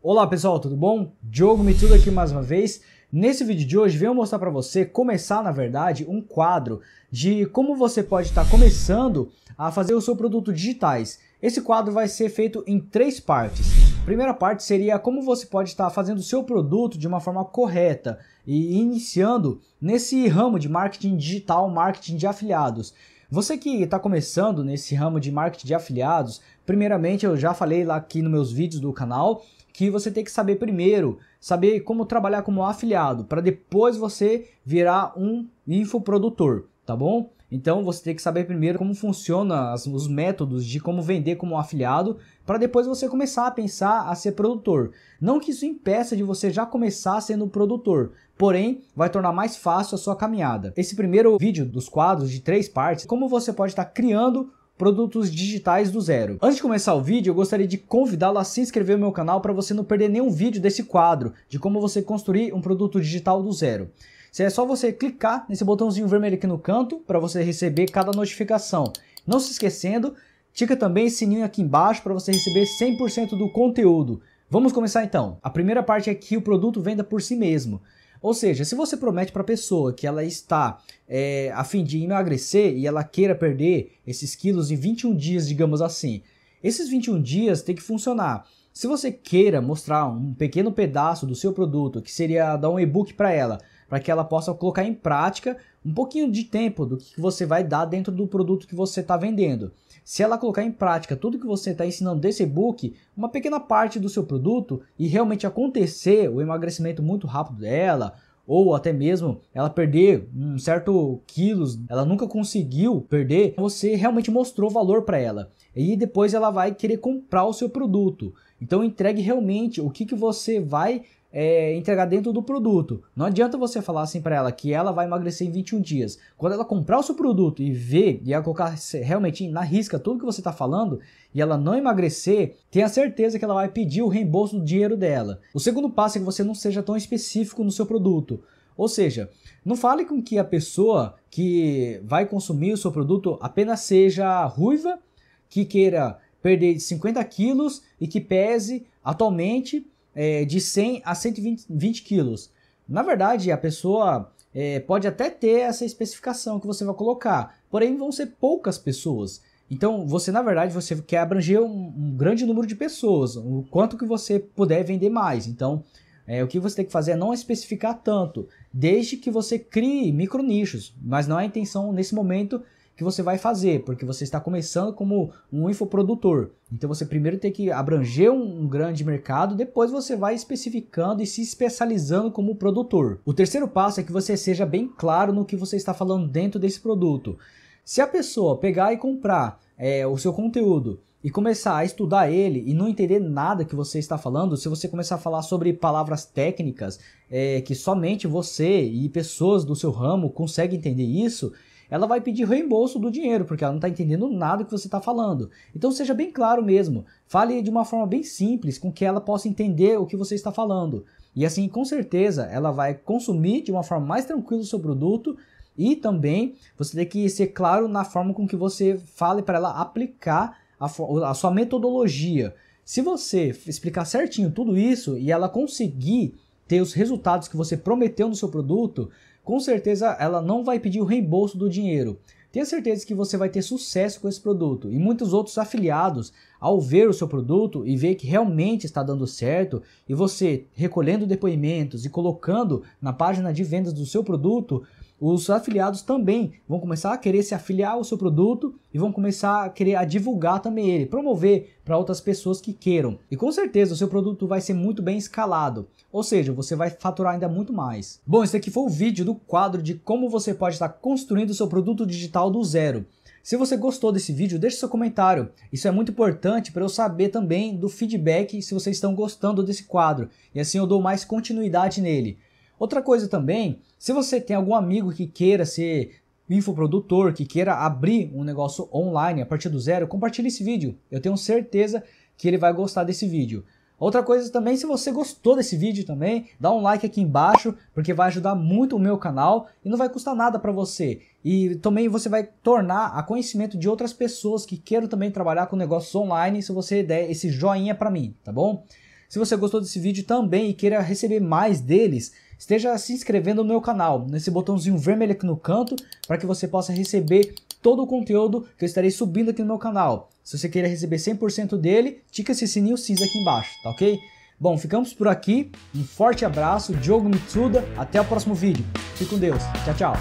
Olá pessoal, tudo bom? Diogo Mitsuda aqui mais uma vez. Nesse vídeo de hoje venho mostrar para você começar, na verdade, um quadro de como você pode estar tá começando a fazer o seu produto digitais. Esse quadro vai ser feito em três partes. A primeira parte seria como você pode estar tá fazendo o seu produto de uma forma correta e iniciando nesse ramo de marketing digital, marketing de afiliados. Você que está começando nesse ramo de marketing de afiliados, primeiramente eu já falei lá aqui nos meus vídeos do canal que você tem que saber primeiro, saber como trabalhar como afiliado, para depois você virar um infoprodutor, tá bom? Então você tem que saber primeiro como funciona as, os métodos de como vender como afiliado, para depois você começar a pensar a ser produtor. Não que isso impeça de você já começar sendo produtor, porém vai tornar mais fácil a sua caminhada. Esse primeiro vídeo dos quadros de três partes, como você pode estar tá criando produtos digitais do zero. Antes de começar o vídeo, eu gostaria de convidá-lo a se inscrever no meu canal para você não perder nenhum vídeo desse quadro de como você construir um produto digital do zero. Se é só você clicar nesse botãozinho vermelho aqui no canto para você receber cada notificação. Não se esquecendo, tica também o sininho aqui embaixo para você receber 100% do conteúdo. Vamos começar então. A primeira parte é que o produto venda por si mesmo. Ou seja, se você promete para a pessoa que ela está é, a fim de emagrecer e ela queira perder esses quilos em 21 dias, digamos assim, esses 21 dias tem que funcionar. Se você queira mostrar um pequeno pedaço do seu produto, que seria dar um e-book para ela, para que ela possa colocar em prática um pouquinho de tempo do que você vai dar dentro do produto que você está vendendo. Se ela colocar em prática tudo que você está ensinando desse e-book, uma pequena parte do seu produto e realmente acontecer o emagrecimento muito rápido dela, ou até mesmo ela perder um certo quilos, ela nunca conseguiu perder, você realmente mostrou valor para ela. E depois ela vai querer comprar o seu produto. Então entregue realmente o que, que você vai é, entregar dentro do produto. Não adianta você falar assim para ela que ela vai emagrecer em 21 dias. Quando ela comprar o seu produto e ver e ela colocar realmente na risca tudo que você está falando e ela não emagrecer, tenha certeza que ela vai pedir o reembolso do dinheiro dela. O segundo passo é que você não seja tão específico no seu produto. Ou seja, não fale com que a pessoa que vai consumir o seu produto apenas seja ruiva, que queira perder 50 quilos e que pese atualmente é, de 100 a 120 quilos. Na verdade, a pessoa é, pode até ter essa especificação que você vai colocar, porém vão ser poucas pessoas. Então, você na verdade você quer abranger um, um grande número de pessoas, o quanto que você puder vender mais. Então, é, o que você tem que fazer é não especificar tanto, desde que você crie micro nichos. Mas não é a intenção nesse momento que você vai fazer, porque você está começando como um infoprodutor. Então você primeiro tem que abranger um, um grande mercado, depois você vai especificando e se especializando como produtor. O terceiro passo é que você seja bem claro no que você está falando dentro desse produto. Se a pessoa pegar e comprar é, o seu conteúdo e começar a estudar ele e não entender nada que você está falando, se você começar a falar sobre palavras técnicas é, que somente você e pessoas do seu ramo conseguem entender isso, ela vai pedir reembolso do dinheiro, porque ela não está entendendo nada que você está falando. Então seja bem claro mesmo, fale de uma forma bem simples, com que ela possa entender o que você está falando. E assim, com certeza, ela vai consumir de uma forma mais tranquila o seu produto e também você tem que ser claro na forma com que você fale para ela aplicar a, a sua metodologia. Se você explicar certinho tudo isso e ela conseguir ter os resultados que você prometeu no seu produto, com certeza ela não vai pedir o reembolso do dinheiro. Tenha certeza que você vai ter sucesso com esse produto. E muitos outros afiliados, ao ver o seu produto e ver que realmente está dando certo, e você recolhendo depoimentos e colocando na página de vendas do seu produto, os afiliados também vão começar a querer se afiliar ao seu produto e vão começar a querer a divulgar também ele, promover para outras pessoas que queiram. E com certeza o seu produto vai ser muito bem escalado, ou seja, você vai faturar ainda muito mais. Bom, esse aqui foi o vídeo do quadro de como você pode estar construindo o seu produto digital do zero. Se você gostou desse vídeo, deixe seu comentário. Isso é muito importante para eu saber também do feedback se vocês estão gostando desse quadro e assim eu dou mais continuidade nele. Outra coisa também, se você tem algum amigo que queira ser infoprodutor, que queira abrir um negócio online a partir do zero, compartilhe esse vídeo. Eu tenho certeza que ele vai gostar desse vídeo. Outra coisa também, se você gostou desse vídeo também, dá um like aqui embaixo, porque vai ajudar muito o meu canal e não vai custar nada para você. E também você vai tornar a conhecimento de outras pessoas que queiram também trabalhar com negócios online, se você der esse joinha para mim, tá bom? Se você gostou desse vídeo também e queira receber mais deles, esteja se inscrevendo no meu canal, nesse botãozinho vermelho aqui no canto, para que você possa receber todo o conteúdo que eu estarei subindo aqui no meu canal. Se você queira receber 100% dele, tica esse sininho cinza aqui embaixo, tá ok? Bom, ficamos por aqui. Um forte abraço, Diogo Mitsuda. Até o próximo vídeo. Fique com Deus. Tchau, tchau.